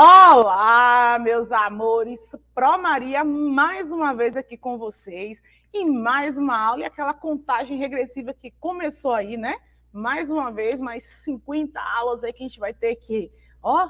Olá, meus amores, Pro Maria, mais uma vez aqui com vocês e mais uma aula e aquela contagem regressiva que começou aí, né? Mais uma vez, mais 50 aulas aí que a gente vai ter que, ó,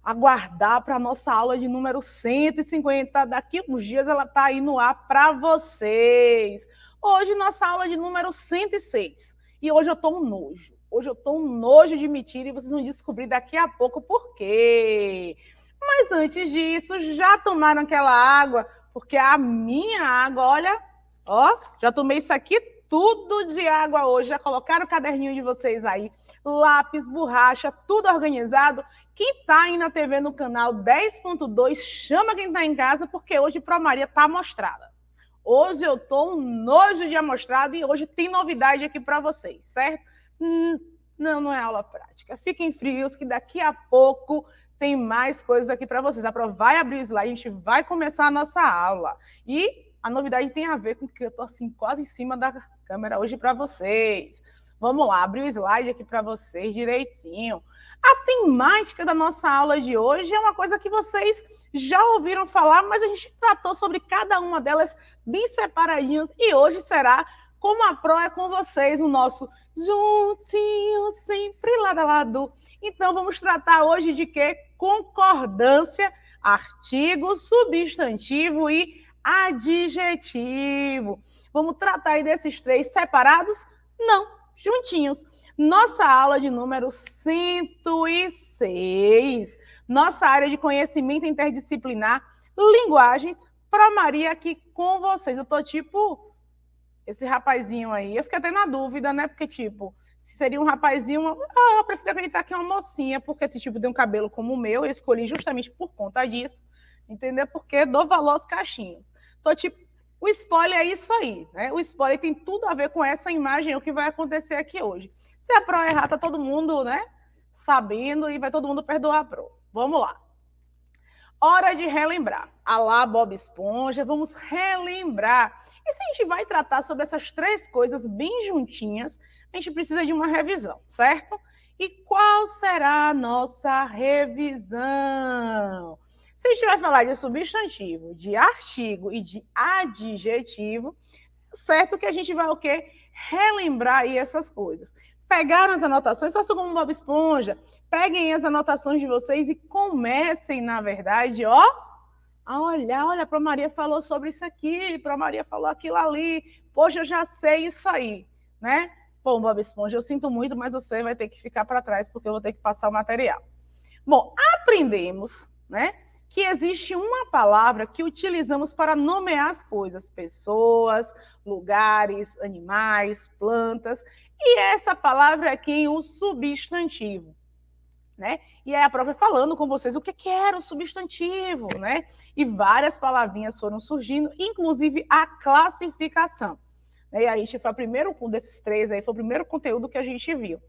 aguardar para a nossa aula de número 150. Daqui uns dias ela tá aí no ar para vocês. Hoje nossa aula de número 106 e hoje eu tô um nojo. Hoje eu estou um nojo de mentira e vocês vão descobrir daqui a pouco por quê. Mas antes disso, já tomaram aquela água? Porque a minha água, olha, ó, já tomei isso aqui tudo de água hoje. Já colocaram o caderninho de vocês aí, lápis, borracha, tudo organizado. Quem tá aí na TV no canal 10.2, chama quem tá em casa, porque hoje Pro Maria tá amostrada. Hoje eu tô um nojo de amostrada e hoje tem novidade aqui para vocês, certo? Hum, não, não é aula prática. Fiquem frios que daqui a pouco tem mais coisas aqui para vocês. A prova vai abrir o slide, a gente vai começar a nossa aula. E a novidade tem a ver com que eu estou assim quase em cima da câmera hoje para vocês. Vamos lá, abri o slide aqui para vocês direitinho. A temática da nossa aula de hoje é uma coisa que vocês já ouviram falar, mas a gente tratou sobre cada uma delas bem separadinhos e hoje será como a Pro é com vocês, o nosso juntinho, sempre lado a lado. Então, vamos tratar hoje de quê? Concordância, artigo, substantivo e adjetivo. Vamos tratar aí desses três separados? Não, juntinhos. Nossa aula de número 106. Nossa área de conhecimento interdisciplinar, linguagens, para Maria aqui com vocês. Eu tô tipo esse rapazinho aí. Eu fiquei até na dúvida, né? Porque, tipo, se seria um rapazinho, ah, eu prefiro acreditar que é uma mocinha, porque, tipo, tem um cabelo como o meu, eu escolhi justamente por conta disso, entendeu? Porque dou valor aos cachinhos. Então, tipo, o spoiler é isso aí, né? O spoiler tem tudo a ver com essa imagem, o que vai acontecer aqui hoje. Se a Pro errar, tá todo mundo, né? Sabendo e vai todo mundo perdoar a Pro. Vamos lá. Hora de relembrar. Alá, Bob Esponja, vamos relembrar e se a gente vai tratar sobre essas três coisas bem juntinhas, a gente precisa de uma revisão, certo? E qual será a nossa revisão? Se a gente vai falar de substantivo, de artigo e de adjetivo, certo que a gente vai o quê? Relembrar aí essas coisas. Pegaram as anotações, façam como Bob Esponja, peguem as anotações de vocês e comecem, na verdade, ó, olha, olha, para Maria falou sobre isso aqui, para Maria falou aquilo ali, poxa, eu já sei isso aí, né? Bom, Bob Esponja, eu sinto muito, mas você vai ter que ficar para trás porque eu vou ter que passar o material. Bom, aprendemos, né, que existe uma palavra que utilizamos para nomear as coisas, pessoas, lugares, animais, plantas, e essa palavra aqui é o substantivo né? E aí a prova é falando com vocês o é que, era o substantivo, né? E várias palavrinhas foram surgindo, inclusive a classificação. Né? E aí foi o primeiro um desses três aí, foi o primeiro conteúdo que a gente viu.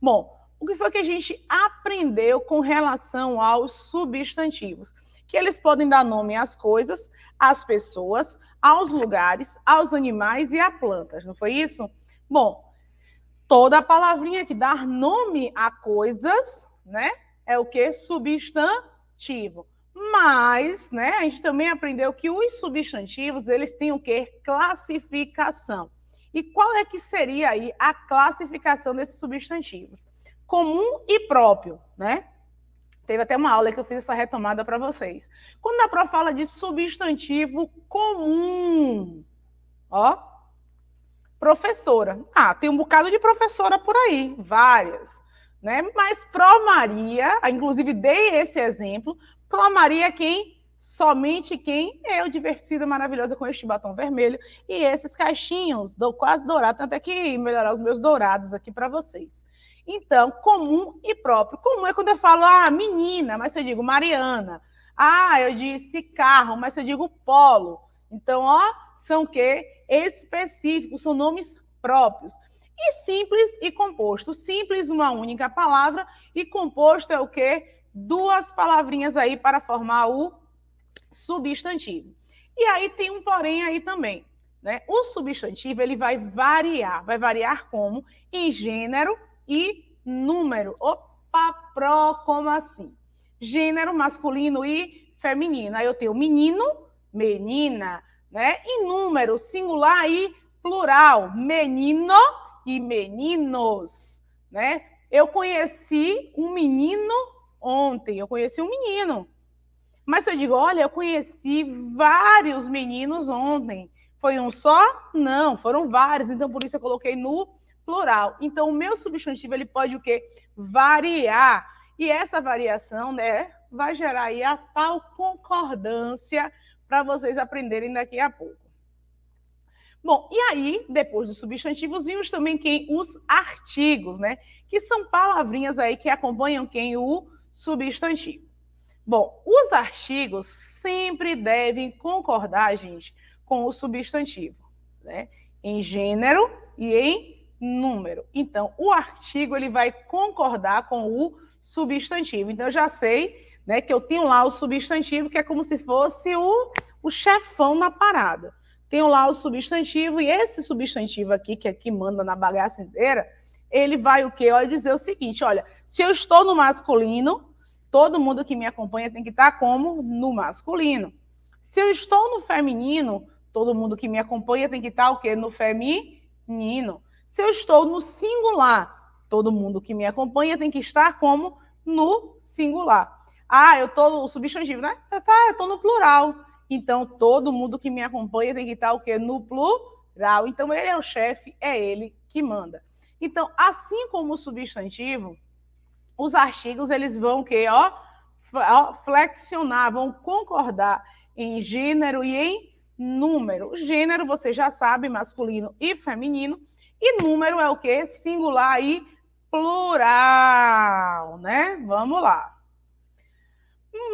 Bom, o que foi que a gente aprendeu com relação aos substantivos? Que eles podem dar nome às coisas, às pessoas, aos lugares, aos animais e a plantas, não foi isso? Bom, toda palavrinha que dá nome a coisas né? É o que? Substantivo. Mas, né, a gente também aprendeu que os substantivos, eles têm o que? Classificação. E qual é que seria aí a classificação desses substantivos? Comum e próprio, né? Teve até uma aula que eu fiz essa retomada para vocês. Quando a prova fala de substantivo comum, ó, professora. Ah, tem um bocado de professora por aí, várias. Né? Mas Pro Maria, inclusive dei esse exemplo, Pro Maria é quem somente quem eu, divertida, maravilhosa, com este batom vermelho e esses caixinhos, do quase dourado, tanto é que melhorar os meus dourados aqui para vocês. Então, comum e próprio. Comum é quando eu falo, ah, menina, mas eu digo Mariana. Ah, eu disse carro, mas eu digo polo. Então, ó, são o quê? Específicos, são nomes próprios. E simples e composto. Simples, uma única palavra, e composto é o quê? Duas palavrinhas aí para formar o substantivo. E aí tem um porém aí também. Né? O substantivo ele vai variar, vai variar como? Em gênero e número. Opa, pró, como assim? Gênero masculino e feminino. Aí eu tenho menino, menina, né? E número, singular e plural. Menino e meninos, né? Eu conheci um menino ontem, eu conheci um menino. Mas se eu digo, olha, eu conheci vários meninos ontem. Foi um só? Não, foram vários. Então, por isso eu coloquei no plural. Então, o meu substantivo, ele pode o quê? Variar. E essa variação, né, vai gerar aí a tal concordância para vocês aprenderem daqui a pouco. Bom, e aí, depois dos substantivos, vimos também quem os artigos, né? Que são palavrinhas aí que acompanham quem o substantivo. Bom, os artigos sempre devem concordar, gente, com o substantivo, né? Em gênero e em número. Então, o artigo ele vai concordar com o substantivo. Então, eu já sei, né, que eu tenho lá o substantivo que é como se fosse o, o chefão na parada tenho lá o substantivo, e esse substantivo aqui, que é que manda na bagaça inteira, ele vai o quê? Olha, dizer o seguinte: olha, se eu estou no masculino, todo mundo que me acompanha tem que estar como? No masculino. Se eu estou no feminino, todo mundo que me acompanha tem que estar o quê? No feminino. Se eu estou no singular, todo mundo que me acompanha tem que estar como? No singular. Ah, eu estou no substantivo, né? Tá, eu estou no plural. Então, todo mundo que me acompanha tem que estar o quê? No plural. Então, ele é o chefe, é ele que manda. Então, assim como o substantivo, os artigos eles vão que, ó, flexionar, vão concordar em gênero e em número. Gênero, você já sabe, masculino e feminino, e número é o que? Singular e plural, né? Vamos lá.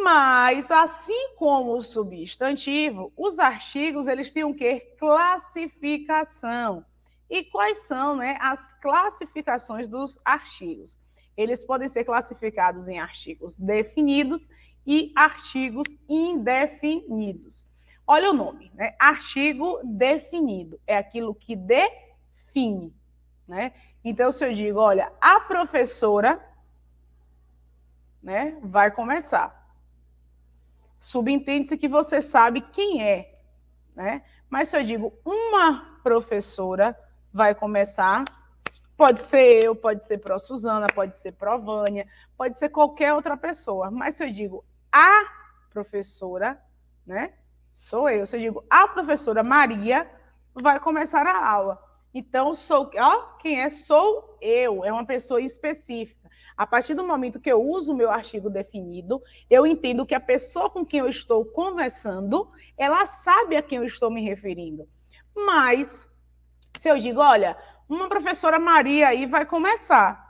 Mas, assim como o substantivo, os artigos eles têm o quê? Classificação. E quais são né, as classificações dos artigos? Eles podem ser classificados em artigos definidos e artigos indefinidos. Olha o nome, né? Artigo definido é aquilo que define, né? Então, se eu digo, olha, a professora, né, vai começar subentende-se que você sabe quem é, né? Mas se eu digo uma professora vai começar, pode ser eu, pode ser Pro Suzana, pode ser Pro Vânia, pode ser qualquer outra pessoa. Mas se eu digo a professora, né? Sou eu. Se eu digo a professora Maria vai começar a aula. Então sou, ó, quem é sou eu, é uma pessoa específica. A partir do momento que eu uso o meu artigo definido, eu entendo que a pessoa com quem eu estou conversando, ela sabe a quem eu estou me referindo. Mas, se eu digo, olha, uma professora Maria aí vai começar.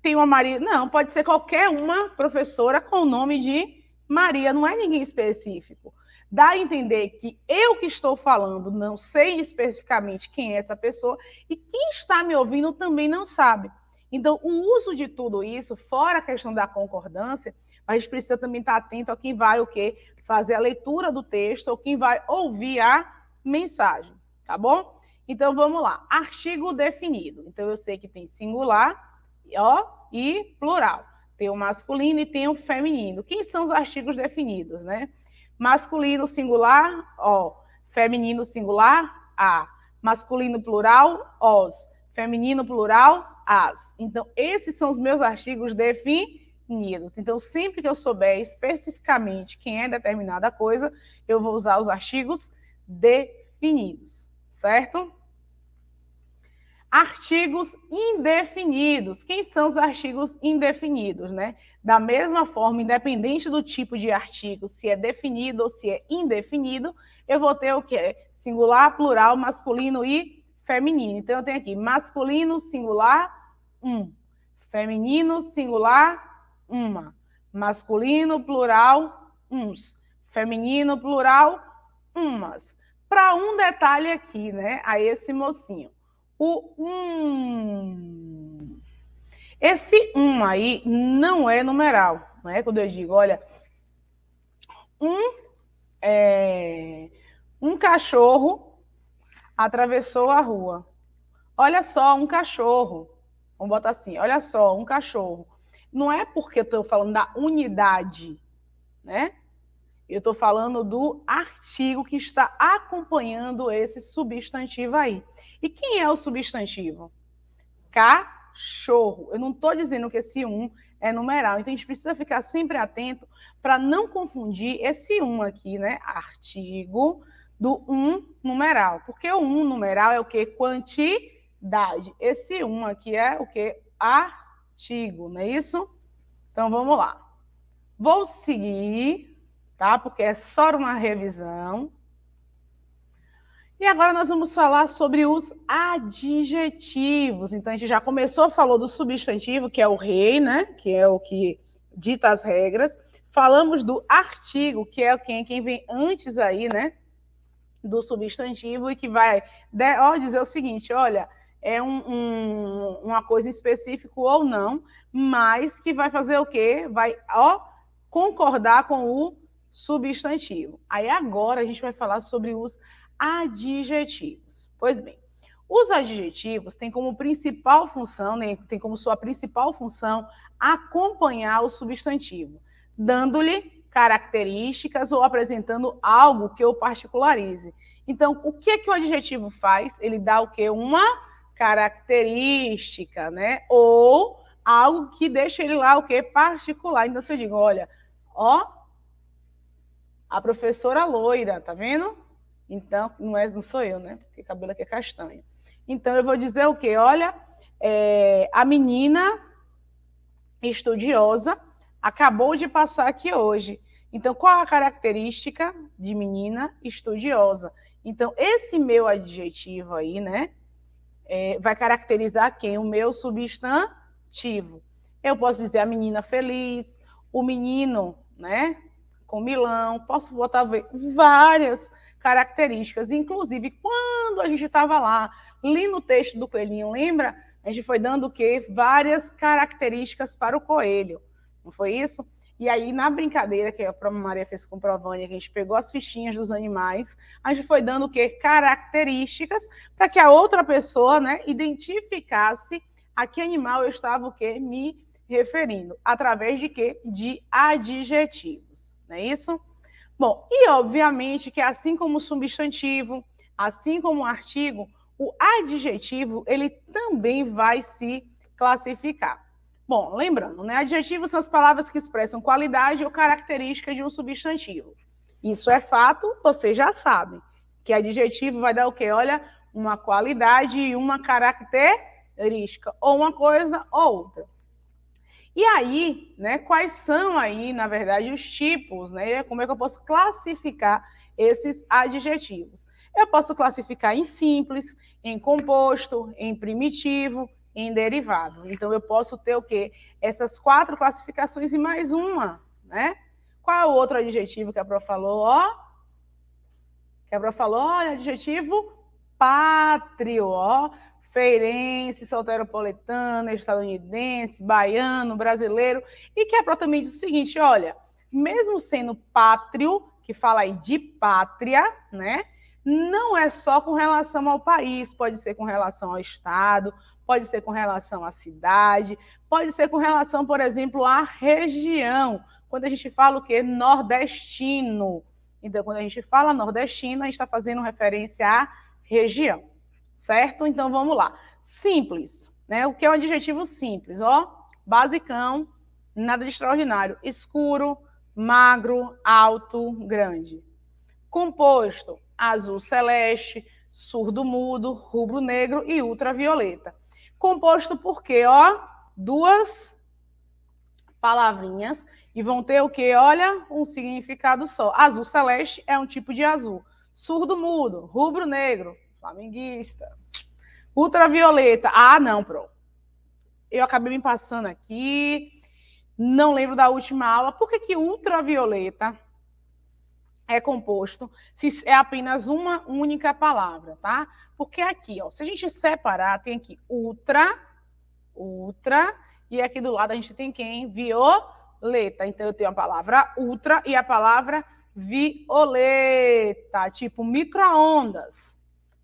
Tem uma Maria. Não, pode ser qualquer uma professora com o nome de Maria, não é ninguém específico. Dá a entender que eu que estou falando não sei especificamente quem é essa pessoa e quem está me ouvindo também não sabe. Então, o uso de tudo isso, fora a questão da concordância, a gente precisa também estar atento a quem vai o quê? Fazer a leitura do texto ou quem vai ouvir a mensagem, tá bom? Então, vamos lá. Artigo definido. Então, eu sei que tem singular ó, e plural. Tem o masculino e tem o feminino. Quem são os artigos definidos, né? Masculino singular, ó. Feminino singular, a. Masculino plural, os. Feminino plural, as. Então, esses são os meus artigos definidos. Então, sempre que eu souber especificamente quem é determinada coisa, eu vou usar os artigos definidos, certo? Artigos indefinidos. Quem são os artigos indefinidos, né? Da mesma forma, independente do tipo de artigo, se é definido ou se é indefinido, eu vou ter o que? Singular, plural, masculino e feminino. Então, eu tenho aqui masculino singular, um. Feminino singular, uma. Masculino plural, uns. Feminino plural, umas. Para um detalhe aqui, né, a esse mocinho. O um. Esse um aí não é numeral, não é? Quando eu digo, olha, um é um cachorro atravessou a rua. Olha só, um cachorro. Vamos botar assim: olha só, um cachorro. Não é porque eu estou falando da unidade, né? Eu estou falando do artigo que está acompanhando esse substantivo aí. E quem é o substantivo? Cachorro. Eu não estou dizendo que esse um é numeral. Então a gente precisa ficar sempre atento para não confundir esse um aqui, né? Artigo do 1 um numeral. Porque o 1 um numeral é o que? Quantidade. Esse 1 um aqui é o que? Artigo, não é isso? Então vamos lá. Vou seguir, tá? Porque é só uma revisão. E agora nós vamos falar sobre os adjetivos. Então a gente já começou, falou do substantivo, que é o rei, né? Que é o que dita as regras. Falamos do artigo, que é quem, quem vem antes aí, né? do substantivo e que vai de, né, ó, dizer o seguinte: olha, é um, um, uma coisa específica ou não, mas que vai fazer o quê? Vai ó, concordar com o substantivo. Aí agora a gente vai falar sobre os adjetivos. Pois bem, os adjetivos têm como principal função, né, tem como sua principal função acompanhar o substantivo, dando-lhe características ou apresentando algo que eu particularize. Então, o que é que o adjetivo faz? Ele dá o que Uma característica, né? Ou algo que deixa ele lá o que Particular. Então, se eu digo, olha, ó, a professora loira, tá vendo? Então, não, é, não sou eu, né? Porque cabelo aqui é castanho. Então, eu vou dizer o que, Olha, é, a menina estudiosa acabou de passar aqui hoje. Então, qual a característica de menina estudiosa? Então, esse meu adjetivo aí, né, é, vai caracterizar quem? O meu substantivo. Eu posso dizer a menina feliz, o menino, né, com Milão, posso botar várias características. Inclusive, quando a gente estava lá, lendo no texto do Coelhinho, lembra? A gente foi dando o quê? Várias características para o coelho. Não foi isso? E aí, na brincadeira que a Prova Maria fez com Provânia, que a gente pegou as fichinhas dos animais, a gente foi dando o quê? Características para que a outra pessoa né, identificasse a que animal eu estava o quê? me referindo. Através de quê? De adjetivos. Não é isso? Bom, e obviamente que assim como o substantivo, assim como o artigo, o adjetivo ele também vai se classificar. Bom, lembrando, né? Adjetivos são as palavras que expressam qualidade ou característica de um substantivo. Isso é fato, vocês já sabem. Que adjetivo vai dar o quê? Olha, uma qualidade e uma característica, ou uma coisa ou outra. E aí, né, quais são aí, na verdade, os tipos, né? Como é que eu posso classificar esses adjetivos? Eu posso classificar em simples, em composto, em primitivo, em derivado. Então, eu posso ter o quê? Essas quatro classificações e mais uma, né? Qual é o outro adjetivo que a Prof falou? Ó, que a Prof falou, olha, é adjetivo pátrio, ó, feirense, solteropolitano, estadunidense, baiano, brasileiro, e que a Prof também diz o seguinte, olha, mesmo sendo pátrio, que fala aí de pátria, né? Não é só com relação ao país, pode ser com relação ao estado, pode ser com relação à cidade, pode ser com relação, por exemplo, à região. Quando a gente fala o que? Nordestino. Então, quando a gente fala nordestino, a gente está fazendo referência à região, certo? Então, vamos lá. Simples, né? O que é um adjetivo simples? Ó, basicão, nada de extraordinário. Escuro, magro, alto, grande. Composto, azul celeste, surdo mudo, rubro negro e ultravioleta composto por quê? Ó, duas palavrinhas e vão ter o quê? Olha, um significado só. Azul celeste é um tipo de azul. Surdo mudo, rubro negro, flamenguista. Ultravioleta. Ah, não, pro. Eu acabei me passando aqui. Não lembro da última aula. Por que que ultravioleta é composto se é apenas uma única palavra, tá? Porque aqui, ó, se a gente separar, tem aqui ultra, ultra, e aqui do lado a gente tem quem? Violeta. Então eu tenho a palavra ultra e a palavra violeta, tipo microondas.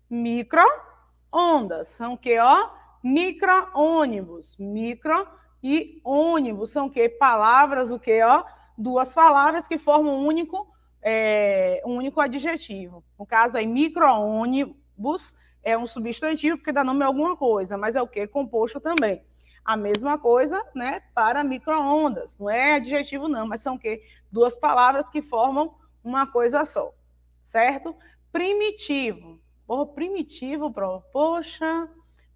Microondas são que, ó, micro-ônibus, micro e ônibus são que palavras o que, ó, duas palavras que formam um único é, um único adjetivo. No caso aí, micro-ônibus é um substantivo porque dá nome a alguma coisa, mas é o que? Composto também. A mesma coisa, né, para micro-ondas. Não é adjetivo não, mas são o quê? Duas palavras que formam uma coisa só, certo? Primitivo. Por primitivo, prova. poxa,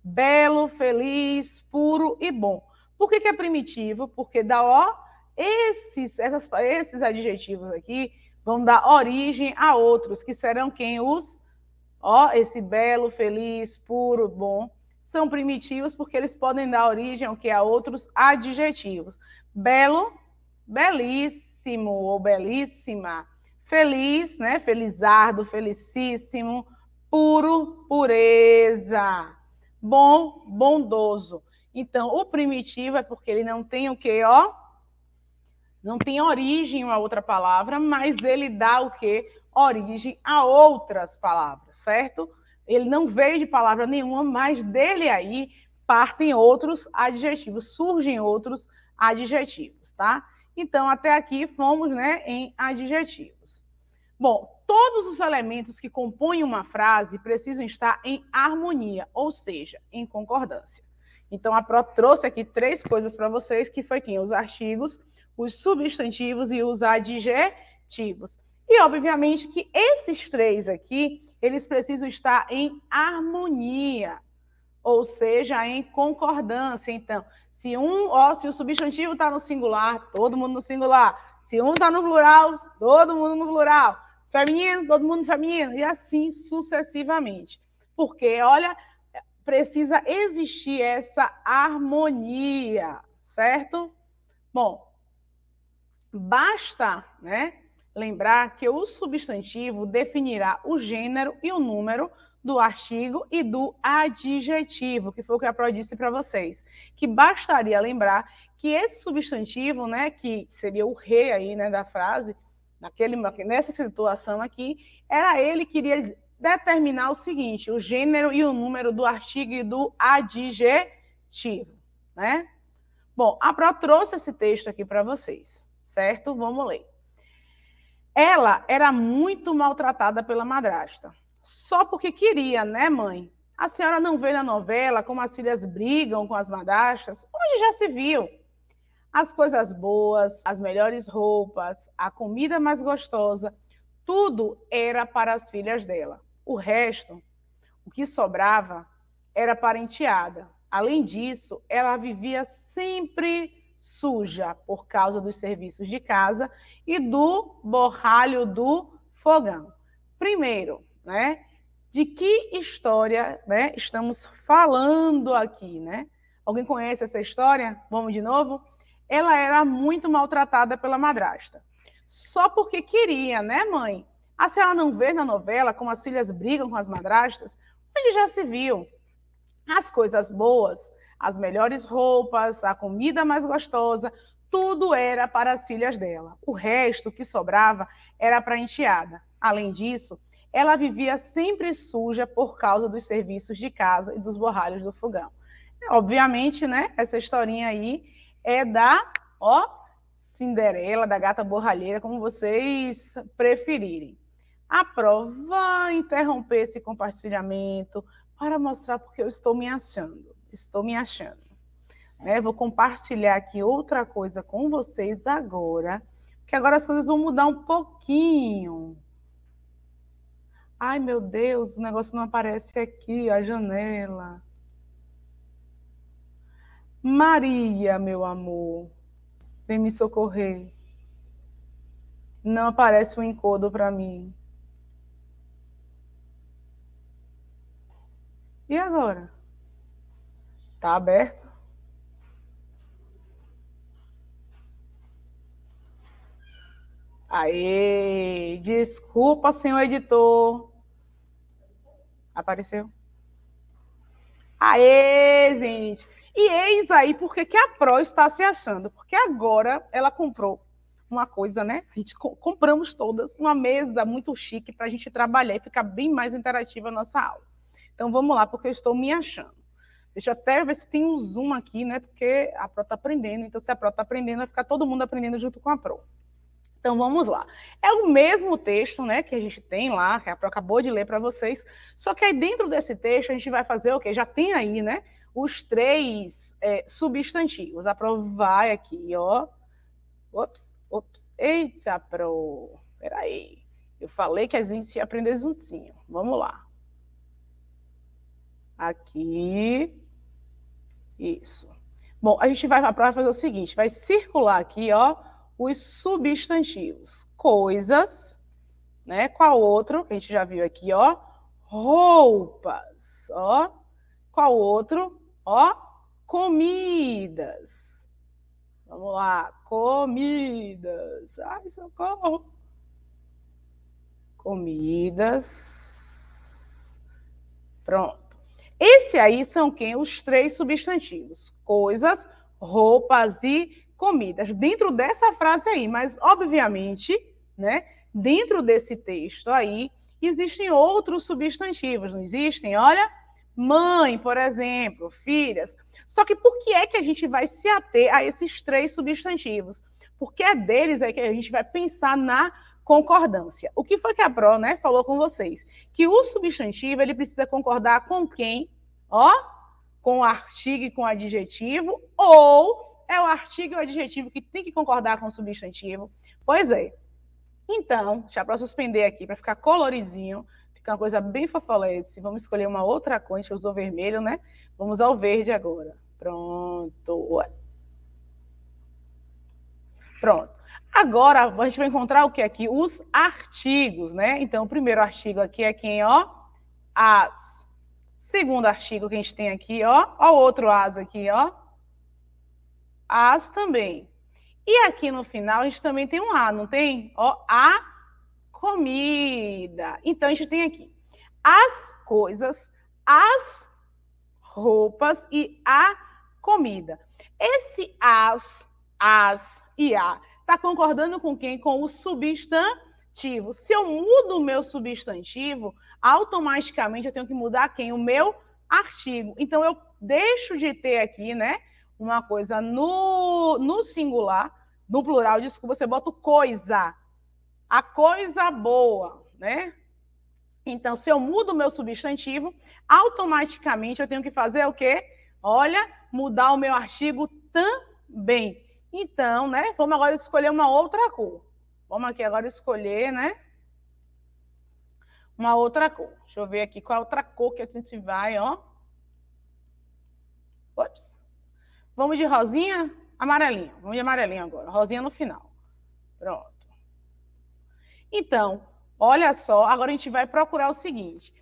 belo, feliz, puro e bom. Por que, que é primitivo? Porque dá ó esses, essas, esses adjetivos aqui, vão dar origem a outros, que serão quem os, ó, esse belo, feliz, puro, bom, são primitivos porque eles podem dar origem ao que a outros adjetivos. Belo, belíssimo ou belíssima, feliz, né? Felizardo, felicíssimo, puro, pureza. Bom, bondoso. Então, o primitivo é porque ele não tem o que, ó? Não tem origem uma outra palavra, mas ele dá o quê? Origem a outras palavras, certo? Ele não veio de palavra nenhuma, mas dele aí partem outros adjetivos, surgem outros adjetivos, tá? Então, até aqui fomos né, em adjetivos. Bom, todos os elementos que compõem uma frase precisam estar em harmonia, ou seja, em concordância. Então, a Pro trouxe aqui três coisas para vocês, que foi quem? Os artigos, os substantivos e os adjetivos. E obviamente que esses três aqui, eles precisam estar em harmonia, ou seja, em concordância. Então, se um, ó, se o substantivo está no singular, todo mundo no singular. Se um está no plural, todo mundo no plural. Feminino, todo mundo feminino, e assim sucessivamente. Porque, olha, precisa existir essa harmonia, certo? Bom, Basta né, lembrar que o substantivo definirá o gênero e o número do artigo e do adjetivo, que foi o que a Pro disse para vocês, que bastaria lembrar que esse substantivo, né, que seria o re aí, né, da frase, naquele, nessa situação aqui, era ele que iria determinar o seguinte, o gênero e o número do artigo e do adjetivo, né? Bom, a Pro trouxe esse texto aqui para vocês certo? Vamos ler. Ela era muito maltratada pela madrasta. Só porque queria, né, mãe? A senhora não vê na novela como as filhas brigam com as madrastas? Onde já se viu? As coisas boas, as melhores roupas, a comida mais gostosa, tudo era para as filhas dela. O resto, o que sobrava, era para a enteada. Além disso, ela vivia sempre suja por causa dos serviços de casa e do borralho do fogão. Primeiro, né? De que história, né, estamos falando aqui, né? Alguém conhece essa história? Vamos de novo? Ela era muito maltratada pela madrasta. Só porque queria, né, mãe? A ah, senhora não vê na novela como as filhas brigam com as madrastas? Onde já se viu? As coisas boas as melhores roupas, a comida mais gostosa, tudo era para as filhas dela. O resto que sobrava era para a enteada. Além disso, ela vivia sempre suja por causa dos serviços de casa e dos borralhos do fogão. Obviamente, né? Essa historinha aí é da, ó, Cinderela, da gata borralheira, como vocês preferirem. A prova interromper esse compartilhamento para mostrar porque eu estou me achando estou me achando. Né? Vou compartilhar aqui outra coisa com vocês agora, porque agora as coisas vão mudar um pouquinho. Ai, meu Deus, o negócio não aparece aqui, a janela. Maria, meu amor, vem me socorrer. Não aparece o um encodo para mim. E agora? Tá aberto? Aí, desculpa, senhor editor. Apareceu? Aê, gente! E eis aí porque que a Pro está se achando, porque agora ela comprou uma coisa, né? A gente co compramos todas uma mesa muito chique para a gente trabalhar e ficar bem mais interativa a nossa aula. Então vamos lá, porque eu estou me achando. Deixa eu até ver se tem um zoom aqui, né? Porque a Pro está aprendendo. Então, se a Pro está aprendendo, vai ficar todo mundo aprendendo junto com a Pro. Então vamos lá. É o mesmo texto, né, que a gente tem lá, que a Pro acabou de ler para vocês. Só que aí dentro desse texto a gente vai fazer o quê? Já tem aí, né, os três é, substantivos. A Pro vai aqui, ó. Ops, ops. Eita, Pro. Peraí. Eu falei que a gente ia aprender juntinho. Vamos lá. Aqui. Isso. Bom, a gente vai para fazer o seguinte, vai circular aqui, ó, os substantivos. Coisas, né? Qual outro? Que a gente já viu aqui, ó. Roupas, ó. Qual outro? Ó, comidas. Vamos lá, comidas. Ai, socorro. Comidas. Pronto. Esse aí são quem? Os três substantivos: coisas, roupas e comidas. Dentro dessa frase aí, mas obviamente, né? Dentro desse texto aí, existem outros substantivos, não existem? Olha, mãe, por exemplo, filhas. Só que por que é que a gente vai se ater a esses três substantivos? Porque é deles aí que a gente vai pensar na concordância. O que foi que a Pro, né, falou com vocês? Que o substantivo, ele precisa concordar com quem? Ó, com o artigo e com o adjetivo, ou é o artigo e o adjetivo que tem que concordar com o substantivo? Pois é. Então, já para suspender aqui, para ficar coloridinho, fica uma coisa bem fofolete. Vamos escolher uma outra cor, a gente usou vermelho, né? Vamos ao verde agora. Pronto. Pronto. Agora, a gente vai encontrar o que aqui? Os artigos, né? Então, o primeiro artigo aqui é quem, ó? As. Segundo artigo que a gente tem aqui, ó. Ó o outro as aqui, ó. As também. E aqui no final a gente também tem um a, não tem? Ó, a comida. Então, a gente tem aqui as coisas, as roupas e a comida. Esse as, as e a Está concordando com quem? Com o substantivo. Se eu mudo o meu substantivo, automaticamente eu tenho que mudar quem? O meu artigo. Então, eu deixo de ter aqui, né? Uma coisa no, no singular, no plural, desculpa, você bota coisa. A coisa boa, né? Então, se eu mudo o meu substantivo, automaticamente eu tenho que fazer o quê? Olha, mudar o meu artigo também. Então, né, vamos agora escolher uma outra cor. Vamos aqui agora escolher, né, uma outra cor. Deixa eu ver aqui qual é a outra cor que a gente vai, ó. Ops. Vamos de rosinha, amarelinha. Vamos de amarelinha agora, rosinha no final. Pronto. Então, olha só, agora a gente vai procurar o seguinte.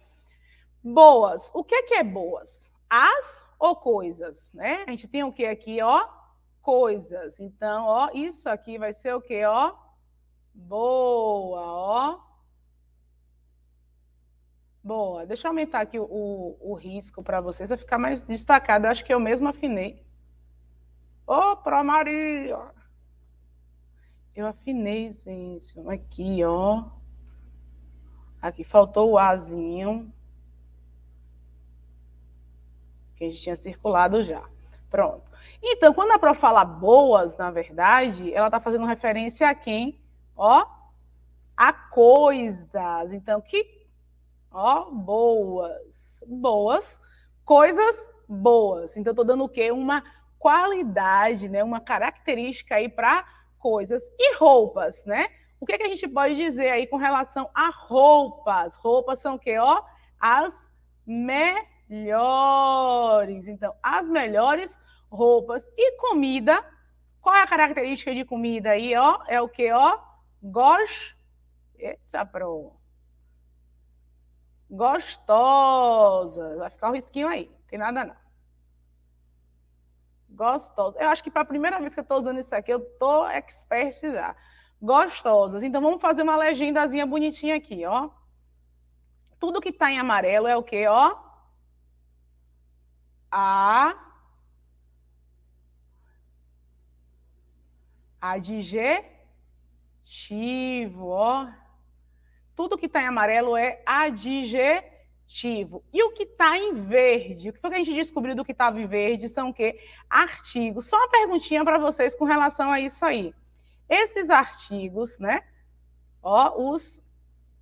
Boas. O que é que é boas? As ou coisas, né? A gente tem o que aqui, ó? coisas. Então, ó, isso aqui vai ser o quê, ó? Boa, ó. Boa. Deixa eu aumentar aqui o, o, o risco para vocês, vai ficar mais destacado. Eu acho que eu mesmo afinei. Ô, Pro Maria! Eu afinei, gente. Aqui, ó. Aqui faltou o Azinho. Que a gente tinha circulado já. Pronto. Então, quando a Pro fala boas, na verdade, ela está fazendo referência a quem? Ó, a coisas. Então, que? Ó, boas. Boas, coisas boas. Então, estou dando o quê? Uma qualidade, né? Uma característica aí para coisas. E roupas, né? O que, é que a gente pode dizer aí com relação a roupas? Roupas são o quê? Ó, as melhores melhores. Então, as melhores roupas e comida. Qual é a característica de comida aí, ó? É o que, ó? Gosto. pro. Gostosa. Vai ficar um risquinho aí. tem nada, não. Gostosa. Eu acho que para a primeira vez que eu estou usando isso aqui, eu tô expert já. Gostosas. Então, vamos fazer uma legendazinha bonitinha aqui, ó. Tudo que está em amarelo é o que, ó? A. Adjetivo, ó. Tudo que está em amarelo é adjetivo. E o que está em verde? O que foi que a gente descobriu do que estava em verde são o quê? Artigos. Só uma perguntinha para vocês com relação a isso aí. Esses artigos, né? Ó, os.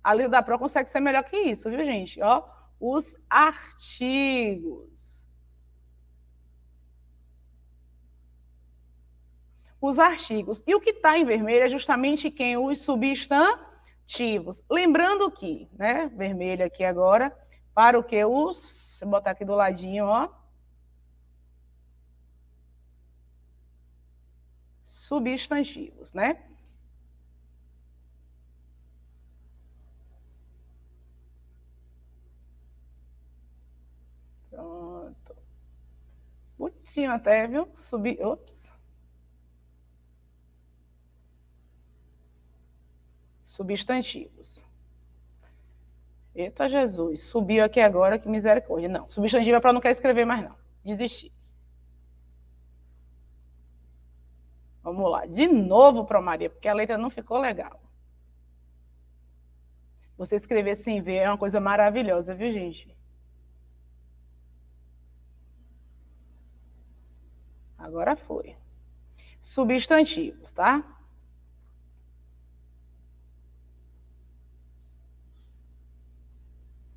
A lida da Pro consegue ser melhor que isso, viu, gente? Ó, os artigos. os artigos. E o que está em vermelho é justamente quem? Os substantivos. Lembrando que, né, vermelho aqui agora, para o que os. vou botar aqui do ladinho, ó. Substantivos, né? Pronto. Bonitinho até, viu? Subi, Ops. Substantivos. Eita Jesus, subiu aqui agora, que misericórdia. Não, substantivo é para não quer escrever mais não. Desistir. Vamos lá, de novo para Maria, porque a letra não ficou legal. Você escrever sem ver é uma coisa maravilhosa, viu, gente? Agora foi. Substantivos, tá?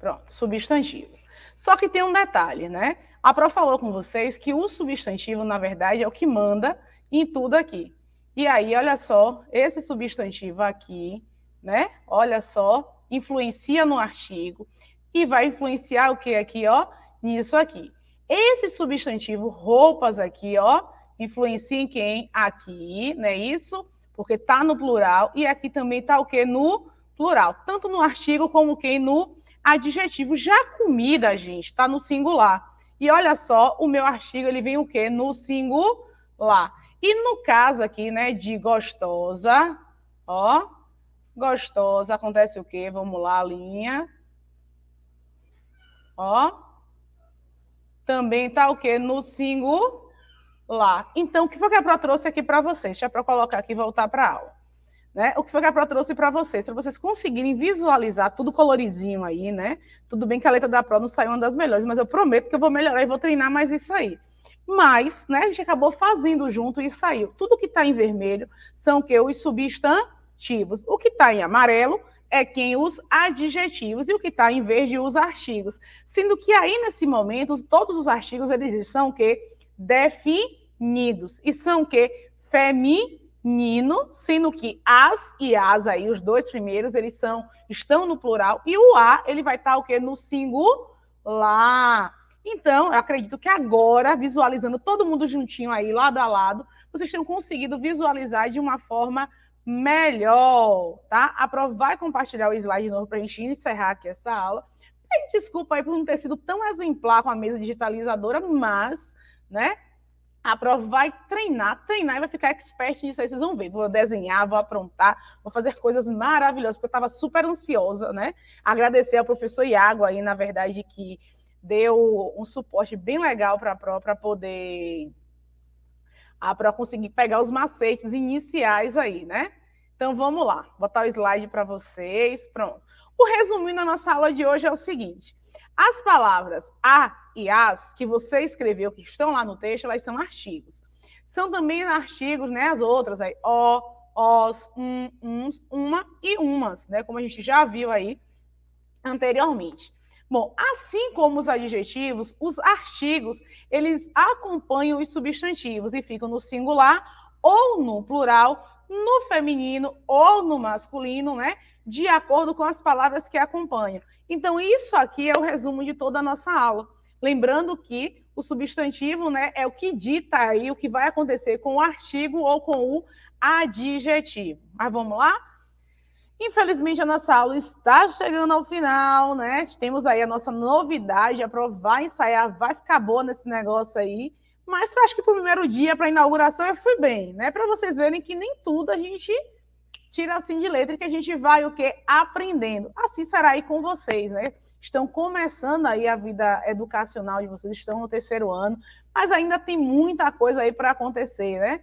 Pronto, substantivos. Só que tem um detalhe, né? A Pro falou com vocês que o substantivo, na verdade, é o que manda em tudo aqui. E aí, olha só, esse substantivo aqui, né? Olha só, influencia no artigo e vai influenciar o que aqui, ó? Nisso aqui. Esse substantivo roupas aqui, ó, influencia em quem? Aqui, não é isso? Porque tá no plural e aqui também tá o que? No plural, tanto no artigo como quem no adjetivo. Já comida, gente, está no singular. E olha só, o meu artigo ele vem o quê? No singular. E no caso aqui, né, de gostosa, ó, gostosa, acontece o quê? Vamos lá, linha. Ó. Também tá o quê? No singular. Então, o que foi que a Pró trouxe aqui para vocês? Deixa eu colocar aqui e voltar para a aula. Né? O que foi que a Pro trouxe para vocês? Para vocês conseguirem visualizar tudo coloridinho aí, né? Tudo bem que a letra da Pro não saiu uma das melhores, mas eu prometo que eu vou melhorar e vou treinar mais isso aí. Mas, né, a gente acabou fazendo junto e saiu. Tudo que está em vermelho são que os substantivos. O que está em amarelo é quem os adjetivos e o que está em verde os artigos. Sendo que aí, nesse momento, todos os artigos eles são que definidos e são que femininos nino, sendo que as e as aí, os dois primeiros, eles são, estão no plural, e o a, ele vai estar tá, o quê? No singular. Então, eu acredito que agora, visualizando todo mundo juntinho aí, lado a lado, vocês tenham conseguido visualizar de uma forma melhor, tá? Aprovar vai compartilhar o slide de novo para a gente encerrar aqui essa aula. desculpa aí por não ter sido tão exemplar com a mesa digitalizadora, mas, né? A prova vai treinar, treinar e vai ficar expert nisso aí. Vocês vão ver. Vou desenhar, vou aprontar, vou fazer coisas maravilhosas, porque eu estava super ansiosa, né? Agradecer ao professor Iago aí, na verdade, que deu um suporte bem legal para a prova, para poder. para conseguir pegar os macetes iniciais aí, né? Então vamos lá, botar o slide para vocês. Pronto. O resumo da nossa aula de hoje é o seguinte: as palavras a e as que você escreveu, que estão lá no texto, elas são artigos. São também artigos, né, as outras aí, ó, os, um, uns, uma e umas, né, como a gente já viu aí anteriormente. Bom, assim como os adjetivos, os artigos, eles acompanham os substantivos e ficam no singular ou no plural, no feminino ou no masculino, né? De acordo com as palavras que acompanham. Então, isso aqui é o resumo de toda a nossa aula. Lembrando que o substantivo né, é o que dita aí o que vai acontecer com o artigo ou com o adjetivo. Mas vamos lá? Infelizmente, a nossa aula está chegando ao final, né? Temos aí a nossa novidade, a aprovar, ensaiar, vai ficar boa nesse negócio aí. Mas acho que para o primeiro dia, para a inauguração, eu fui bem, né? Para vocês verem que nem tudo a gente tira assim de letra que a gente vai o que aprendendo. Assim será aí com vocês, né? Estão começando aí a vida educacional de vocês, estão no terceiro ano, mas ainda tem muita coisa aí para acontecer, né?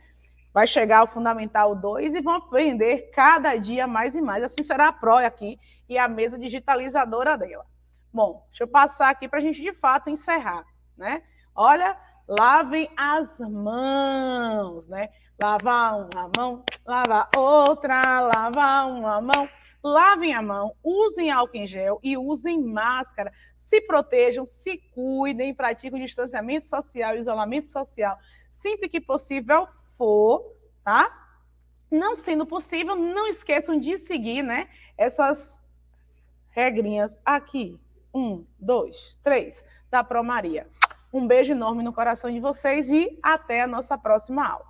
Vai chegar o Fundamental 2 e vão aprender cada dia mais e mais. Assim será a PROE aqui e a mesa digitalizadora dela. Bom, deixa eu passar aqui para a gente de fato encerrar, né? Olha, lavem as mãos, né? Lava uma mão, lava outra, lava uma mão. Lavem a mão, usem álcool em gel e usem máscara. Se protejam, se cuidem, pratiquem o distanciamento social, isolamento social, sempre que possível for, tá? Não sendo possível, não esqueçam de seguir, né? Essas regrinhas aqui. Um, dois, três, da Promaria. Maria. Um beijo enorme no coração de vocês e até a nossa próxima aula.